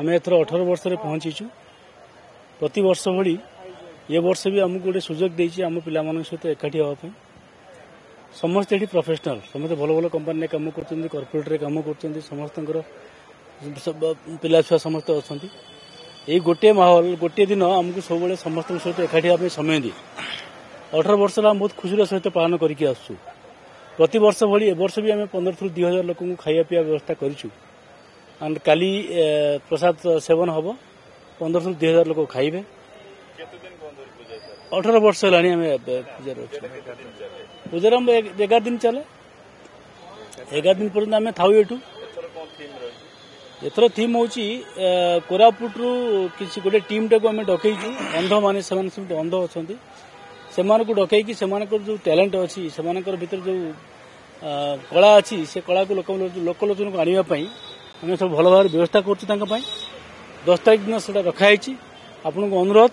ଆମେ ଏଥର ଅଠର ବର୍ଷରେ ପହଞ୍ଚିଛୁ ପ୍ରତିବର୍ଷ ଭଳି ଏ ବର୍ଷ ବି ଆମକୁ ଗୋଟେ ସୁଯୋଗ ଦେଇଛି ଆମ ପିଲାମାନଙ୍କ ସହିତ ଏକାଠି ହେବା ପାଇଁ ସମସ୍ତେ ଏଠି ପ୍ରଫେସନାଲ ସମସ୍ତେ ଭଲ ଭଲ କମ୍ପାନୀରେ କାମ କରୁଛନ୍ତି କର୍ପୋରେଟରେ କାମ କରୁଛନ୍ତି ସମସ୍ତଙ୍କର ପିଲାଛୁଆ ସମସ୍ତେ ଅଛନ୍ତି ଏଇ ଗୋଟିଏ ମାହୋଲ ଗୋଟିଏ ଦିନ ଆମକୁ ସବୁବେଳେ ସମସ୍ତଙ୍କ ସହିତ ଏକାଠି ହେବା ପାଇଁ ସମୟ ଦିଏ ଅଠର ବର୍ଷରେ ଆମେ ବହୁତ ଖୁସିର ସହିତ ପାଳନ କରିକି ଆସୁଛୁ ପ୍ରତିବର୍ଷ ଭଳି ଏବର୍ଷ ବି ଆମେ ପନ୍ଦରରୁ ଦୁଇ ହଜାର ଲୋକଙ୍କୁ ଖାଇବା ପିଇବା ବ୍ୟବସ୍ଥା କରିଛୁ ଆଣ୍ଡ କାଲି ପ୍ରସାଦ ସେବନ ହେବ ପନ୍ଦରରୁ ଦୁଇ ହଜାର ଲୋକ ଖାଇବେ ଅଠର ବର୍ଷ ହେଲାଣି ଆମେ ପୂଜାରେ ଅଛୁ ପୂଜାରେ ଆମେ ଏଗାର ଦିନ ଚାଲେ ଏଗାର ଦିନ ପର୍ଯ୍ୟନ୍ତ ଆମେ ଥାଉ ଏଠୁ ଏଥର ଥିମ୍ ହେଉଛି କୋରାପୁଟରୁ କିଛି ଗୋଟେ ଟିମ୍ଟାକୁ ଆମେ ଡକେଇଛୁ ଅନ୍ଧମାନେ ସେମାନେ ସେମିତି ଅନ୍ଧ ଅଛନ୍ତି ସେମାନଙ୍କୁ ଡକେଇକି ସେମାନଙ୍କର ଯେଉଁ ଟ୍ୟାଲେଣ୍ଟ ଅଛି ସେମାନଙ୍କର ଭିତରେ ଯେଉଁ କଳା ଅଛି ସେ କଳାକୁ ଲୋକଲୋଚନକୁ ଆଣିବା ପାଇଁ ଆମେ ସବୁ ଭଲ ଭାବରେ ବ୍ୟବସ୍ଥା କରୁଛୁ ତାଙ୍କ ପାଇଁ ଦଶ ତାରିଖ ଦିନ ସେଟା ରଖାହେଇଛି ଆପଣଙ୍କୁ ଅନୁରୋଧ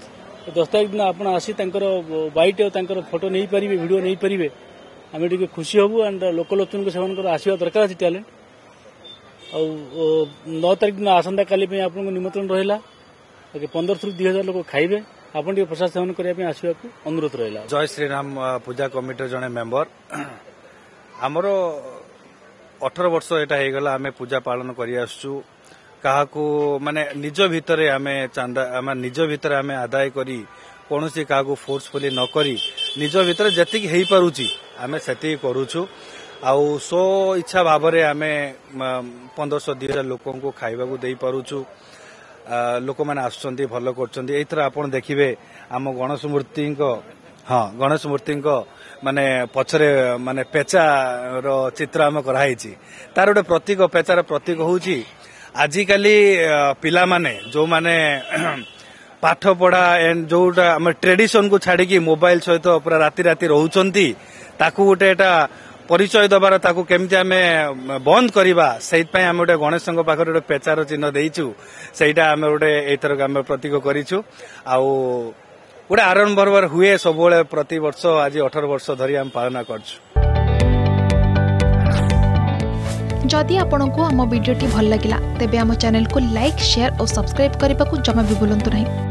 ଦଶ ତାରିଖ ଦିନ ଆପଣ ଆସି ତାଙ୍କର ବାଇଟ ଆଉ ତାଙ୍କର ଫଟୋ ନେଇପାରିବେ ଭିଡ଼ିଓ ନେଇପାରିବେ ଆମେ ଟିକେ ଖୁସି ହେବୁ ଆଣ୍ଡ ଲୋକଲୋଚନକୁ ସେମାନଙ୍କର ଆସିବା ଦରକାର ଅଛି ଟ୍ୟାଲେଣ୍ଟ ଆଉ ନଅ ତାରିଖ ଦିନ ଆସନ୍ତାକାଲି ପାଇଁ ଆପଣଙ୍କ ନିମନ୍ତ୍ରଣ ରହିଲା ପନ୍ଦରଶହରୁ ଦୁଇ ହଜାର ଲୋକ ଖାଇବେ ଆପଣ ଟିକେ ପ୍ରସାଦ ସେବନ କରିବା ପାଇଁ ଆସିବାକୁ ଅନୁରୋଧ ରହିଲା ଜୟ ଶ୍ରୀରାମ ପୂଜା କମିଟିର ଜଣେ ମେମ୍ବର ଆମର ଅଠର ବର୍ଷ ଏଇଟା ହେଇଗଲା ଆମେ ପୂଜା ପାଳନ କରିଆସୁଛୁ କାହାକୁ ମାନେ ନିଜ ଭିତରେ ଆମେ ଚାନ୍ଦା ନିଜ ଭିତରେ ଆମେ ଆଦାୟ କରି କୌଣସି କାହାକୁ ଫୋର୍ସଫୁଲି ନ କରି ନିଜ ଭିତରେ ଯେତିକି ହେଇପାରୁଛି ଆମେ ସେତିକି କରୁଛୁ ଆଉ ସ୍ୱ ଇଚ୍ଛା ଭାବରେ ଆମେ ପନ୍ଦରଶହ ଦୁଇ ହଜାର ଲୋକଙ୍କୁ ଖାଇବାକୁ ଦେଇପାରୁଛୁ ଲୋକମାନେ ଆସୁଛନ୍ତି ଭଲ କରୁଛନ୍ତି ଏଇଥର ଆପଣ ଦେଖିବେ ଆମ ଗଣେଶ ମୂର୍ତ୍ତିଙ୍କ ହଁ ଗଣେଶ ମୂର୍ତ୍ତିଙ୍କ ମାନେ ପଛରେ ମାନେ ପେଚାର ଚିତ୍ର ଆମେ କରାହେଇଛି ତାର ଗୋଟେ ପ୍ରତୀକ ପେଚାର ପ୍ରତୀକ ହେଉଛି ଆଜିକାଲି ପିଲାମାନେ ଯେଉଁମାନେ ପାଠପଢା ଏଣ୍ଡ ଯେଉଁଟା ଆମେ ଟ୍ରେଡିସନକୁ ଛାଡ଼ିକି ମୋବାଇଲ ସହିତ ପୁରା ରାତି ରାତି ରହୁଛନ୍ତି ତାକୁ ଗୋଟେ ଏଇଟା ପରିଚୟ ଦେବାର ତାକୁ କେମିତି ଆମେ ବନ୍ଦ କରିବା ସେଇଥିପାଇଁ ଆମେ ଗୋଟେ ଗଣେଶଙ୍କ ପାଖରେ ଗୋଟେ ପେଚାର ଚିହ୍ନ ଦେଇଛୁ ସେଇଟା ଆମେ ଗୋଟେ ଏଇଥରକ ଆମେ ପ୍ରତୀକ କରିଛୁ ଆଉ ଗୋଟେ ଆଡ଼ମ୍ବର ହୁଏ ସବୁବେଳେ ପ୍ରତିବର୍ଷ ଆଜି ଅଠର ବର୍ଷ ଧରି ଆମେ ପାଳନ କରୁଛୁ ଯଦି ଆପଣଙ୍କୁ ଆମ ଭିଡ଼ିଓଟି ଭଲ ଲାଗିଲା ତେବେ ଆମ ଚ୍ୟାନେଲକୁ ଲାଇକ୍ ସେୟାର ଓ ସବସ୍କ୍ରାଇବ୍ କରିବାକୁ ଜମା ବି ଭୁଲନ୍ତୁ ନାହିଁ